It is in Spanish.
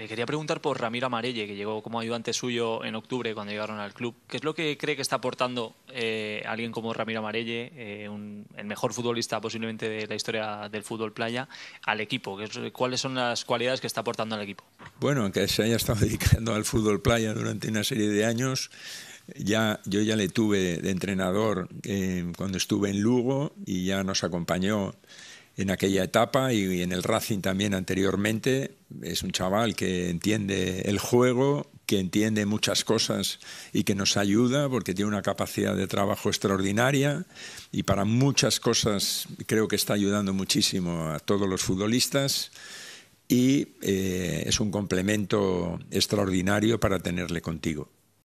Eh, quería preguntar por Ramiro Amarelle, que llegó como ayudante suyo en octubre cuando llegaron al club. ¿Qué es lo que cree que está aportando eh, alguien como Ramiro Amarelle, eh, el mejor futbolista posiblemente de la historia del fútbol playa, al equipo? ¿Cuáles son las cualidades que está aportando al equipo? Bueno, aunque se haya estado dedicando al fútbol playa durante una serie de años. Ya, yo ya le tuve de entrenador cuando estuve en Lugo y ya nos acompañó en aquella etapa y en el Racing también anteriormente. Es un chaval que entiende el juego, que entiende muchas cosas y que nos ayuda porque tiene una capacidad de trabajo extraordinaria y para muchas cosas creo que está ayudando muchísimo a todos los futbolistas y eh, es un complemento extraordinario para tenerle contigo.